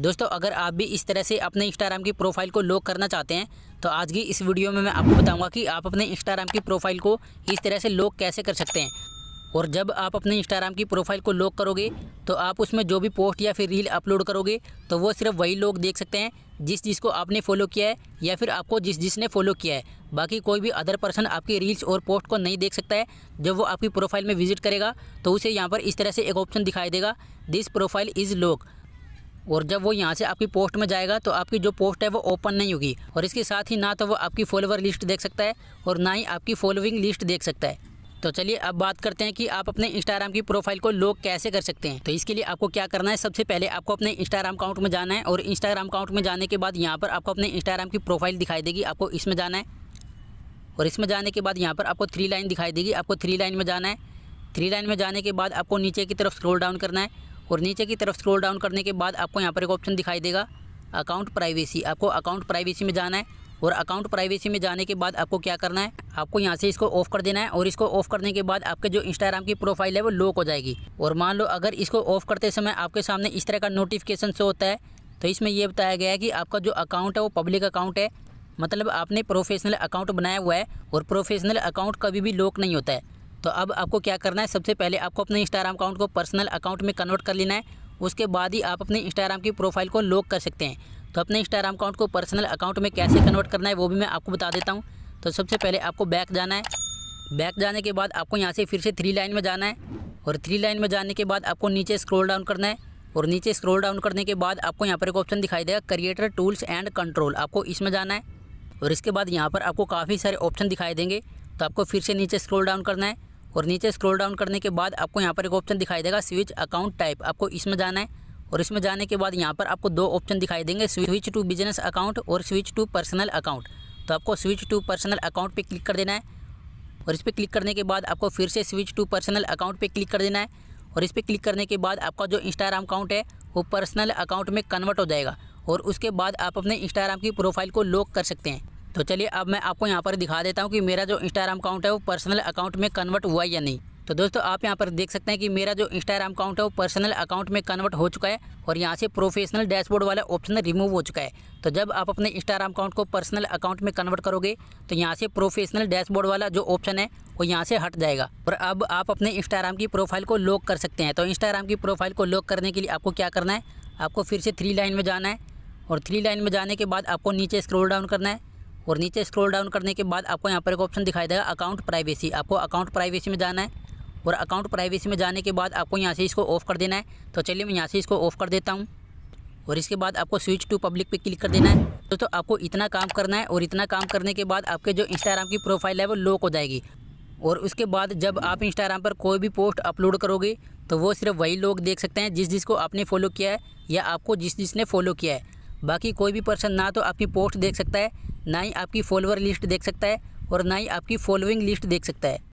दोस्तों अगर आप भी इस तरह से अपने इंस्टाग्राम की प्रोफाइल को लॉक करना चाहते हैं तो आज की इस वीडियो में मैं आपको बताऊंगा कि आप अपने इंस्टाग्राम की प्रोफाइल को इस तरह से लॉक कैसे कर सकते हैं और जब आप अपने इंस्टाग्राम की प्रोफाइल को लॉक करोगे तो आप उसमें जो भी पोस्ट या फिर रील अपलोड करोगे तो वो सिर्फ वही लोग देख सकते हैं जिस जिसको आपने फॉलो किया है या फिर आपको जिस जिसने फॉलो किया है बाकी कोई भी अदर पर्सन आपकी रील्स और पोस्ट को नहीं देख सकता है जब वो आपकी प्रोफाइल में विजिट करेगा तो उसे यहाँ पर इस तरह से एक ऑप्शन दिखाई देगा दिस प्रोफाइल इज़ लॉक और जब वो यहाँ से आपकी पोस्ट में जाएगा तो आपकी जो पोस्ट है वो ओपन नहीं होगी और इसके साथ ही ना तो वो आपकी फॉलोवर लिस्ट देख सकता है और ना ही आपकी फॉलोइंग लिस्ट देख सकता है तो चलिए अब बात करते हैं कि आप अपने इंस्टाग्राम की प्रोफाइल को लोग कैसे कर सकते हैं तो इसके लिए आपको क्या करना है सबसे पहले आपको अपने इंस्टाग्राम अकाउंट में जाना है और इंस्टाग्राम अकाउंट में जाने के बाद यहाँ पर आपको अपने इंस्टाग्राम की प्रोफाइल दिखाई देगी आपको इसमें जाना है और इसमें जाने के बाद यहाँ पर आपको थ्री लाइन दिखाई देगी आपको थ्री लाइन में जाना है थ्री लाइन में जाने के बाद आपको नीचे की तरफ स्क्रोल डाउन करना है और नीचे की तरफ स्क्रोल डाउन करने के बाद आपको यहाँ पर एक ऑप्शन दिखाई देगा अकाउंट प्राइवेसी आपको अकाउंट प्राइवेसी में जाना है और अकाउंट प्राइवेसी में जाने के बाद आपको क्या करना है आपको यहाँ से इसको ऑफ कर देना है और इसको ऑफ करने के बाद आपके जो इंस्टाग्राम की प्रोफाइल है वो लॉक हो जाएगी और मान लो अगर इसको ऑफ करते समय आपके सामने इस तरह का नोटिफिकेशन शो होता है तो इसमें यह बताया गया है कि आपका जो अकाउंट है वो पब्लिक अकाउंट है मतलब आपने प्रोफेशनल अकाउंट बनाया हुआ है और प्रोफेशनल अकाउंट कभी भी लॉक नहीं होता है तो अब आपको क्या करना है सबसे पहले आपको अपने इंस्टाग्राम अकाउंट को पर्सनल अकाउंट में कन्वर्ट कर लेना है उसके बाद ही आप अपने इंस्टाग्राम की प्रोफाइल को लॉक कर सकते हैं तो अपने इंस्टाग्राम अकाउंट को पर्सनल अकाउंट में कैसे कन्वर्ट करना है वो भी मैं आपको बता देता हूँ तो सबसे पहले आपको बैक जाना है बैक जाने के बाद आपको यहाँ से फिर से थ्री लाइन में जाना है और थ्री लाइन में जाने के बाद आपको नीचे स्क्रोल डाउन करना है और नीचे स्क्रोल डाउन करने के बाद आपको यहाँ पर एक ऑप्शन दिखाई देगा क्रिएटर टूल्स एंड कंट्रोल आपको इसमें जाना है और इसके बाद यहाँ पर आपको काफ़ी सारे ऑप्शन दिखाई देंगे तो आपको फिर से नीचे स्क्रोल डाउन करना है और नीचे स्क्रॉल डाउन करने के बाद आपको यहाँ पर एक ऑप्शन दिखाई देगा स्विच अकाउंट टाइप आपको इसमें जाना है और इसमें जाने के बाद यहाँ पर आपको दो ऑप्शन दिखाई देंगे स्विच टू बिजनेस अकाउंट और स्विच टू पर्सनल अकाउंट तो आपको स्विच टू पर्सनल अकाउंट पर क्लिक कर देना है और इस पर क्लिक करने के बाद आपको फिर से स्विच टू पर्सनल अकाउंट पर क्लिक कर देना है और इस पर क्लिक करने के बाद आपका जो इंस्टाग्राम अकाउंट है वो पर्सनल अकाउंट में कन्वर्ट हो जाएगा और उसके बाद आप अपने इंस्टाग्राम की प्रोफाइल को लॉक कर सकते हैं तो चलिए अब मैं आपको यहाँ पर दिखा देता हूँ कि मेरा जो इंस्टाग्राम अकाउंट है वो पर्सनल अकाउंट में कन्वर्ट हुआ या नहीं तो दोस्तों आप यहाँ पर देख सकते हैं कि मेरा जो इंस्टाग्राम अकाउंट है वो पर्सनल अकाउंट में कन्वर्ट हो चुका है और यहाँ से प्रोफेशनल डैशबोर्ड वाला ऑप्शन रिमूव हो चुका है तो जब आप अपने इंस्टाग्राम अकाउंट को पर्सनल अकाउंट में कन्वर्ट करोगे तो यहाँ से प्रोफेशनल डैशबोर्ड वाला जो ऑप्शन है वो यहाँ से हट जाएगा और अब आप अपने इंस्टाग्राम की प्रोफाइल को लॉक कर सकते हैं तो इंस्टाग्राम की प्रोफाइल को लॉक करने के लिए आपको क्या करना है आपको फिर से थ्री लाइन में जाना है और थ्री लाइन में जाने के बाद आपको नीचे स्क्रोल डाउन करना है और नीचे स्क्रॉल डाउन करने के बाद आपको यहाँ पर एक ऑप्शन दिखाई देगा अकाउंट प्राइवेसी आपको अकाउंट प्राइवेसी में जाना है और अकाउंट प्राइवेसी में जाने के बाद आपको यहाँ से इसको ऑफ़ कर देना है तो चलिए मैं यहाँ से इसको ऑफ़ कर देता हूँ और इसके बाद आपको स्विच टू पब्लिक पे क्लिक कर देना है दोस्तों तो आपको इतना काम करना है और इतना काम करने के बाद आपके जो इंस्टाग्राम की प्रोफाइल है वो लॉक हो जाएगी और उसके बाद जब आप इंस्टाग्राम पर कोई भी पोस्ट अपलोड करोगे तो वो सिर्फ वही लोग देख सकते हैं जिस जिसको आपने फॉलो किया है या आपको जिस जिसने फॉलो किया है बाकी कोई भी पर्सन ना तो आपकी पोस्ट देख सकता है ना ही आपकी फॉलोअर लिस्ट देख सकता है और ना ही आपकी फॉलोइंग लिस्ट देख सकता है